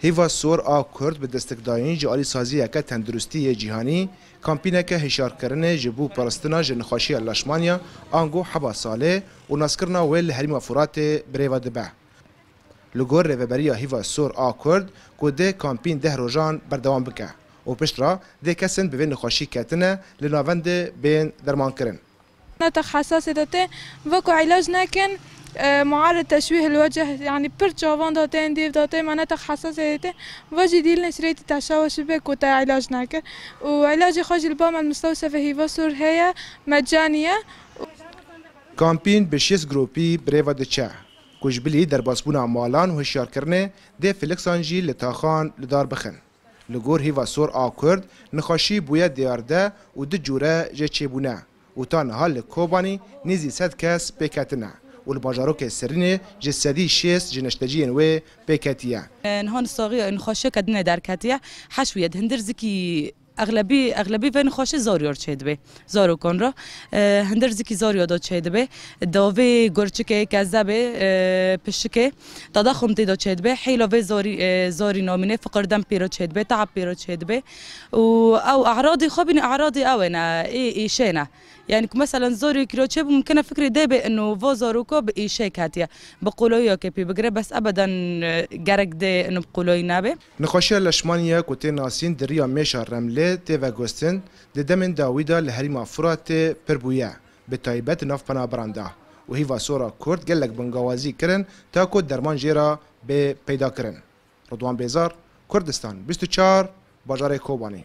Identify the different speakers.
Speaker 1: هیوا سور آ کرد به دستکدایین جی آلی سازی یک تندرستی جهانی کمپینه که هشار کرنه جبو پرستنا جنخاشی لشمانیا آنگو حبا ساله و ناسکرنا ویل حریم فرات بریو دبه لگور ریوبریا هیوا سور آ کرد که ده کمپین ده روژان بردوام بکه و پشت را ده کسن به نخاشی کتنه لناوند بین درمان کرن
Speaker 2: نتخصص داته وکو علاج نکن آه، معرض تشويه الوجه يعني برشافون داتين ديف داتين معناتها حساسيتين واجي ديلنا شريت تاع شاور شباك وتاع علاجنا وعلاجي خرج البامة المستوصفة هي سور هي مجانية
Speaker 1: كامبين بشيس جروبي بريفا دتشاه كوجبلي در باسبونا مالان هشیار کرنه ده فلکسانجی لتاخان لدار بخن. لغور هیوا سور آکرد نخاشی بویا دیارده و دجوره جه چیبونه و تا نهال کوبانی نیزی صد کس والباجاروك السرني جسدي شيس جنشتجين و بكاتيا
Speaker 3: نهون الصغير نخشك دنا دار كاتيا حشوية هندرزكي اغلبی اغلبی ون خوش زاریار چید به زارو کن را هندر زیکی زاریا دا چید به داوی گرچکه کذبه پشکه دادا خمتی دا چید به حیلا و زاری زاری نامینه فقر دم پیرا چید به تعب پیرا چید به و او اعراضي نه اعراضي اونا اي ايشينا يعني مثلا زوري كروتشيب ممكن فكري دابي انه فوزاروكو بايشيك هاتيا که پی بگره بس ابدا ده دي انه بقولوي نبه
Speaker 1: نخوشي لشمانیه كوتي ناسین دريا میشه رملي تێڤە گوستن لە دەمێن داویدا لە هەریما فراتێ پربووە بە تایبەت ناف پەنابراندا و هیوا سۆرا کورد گەلێک بنگاوازی کرن تا کۆ دەرمان ژێرا بێ پەیداکردن ڕدوان بێزار کوردستان 24 باژارێک کۆبانی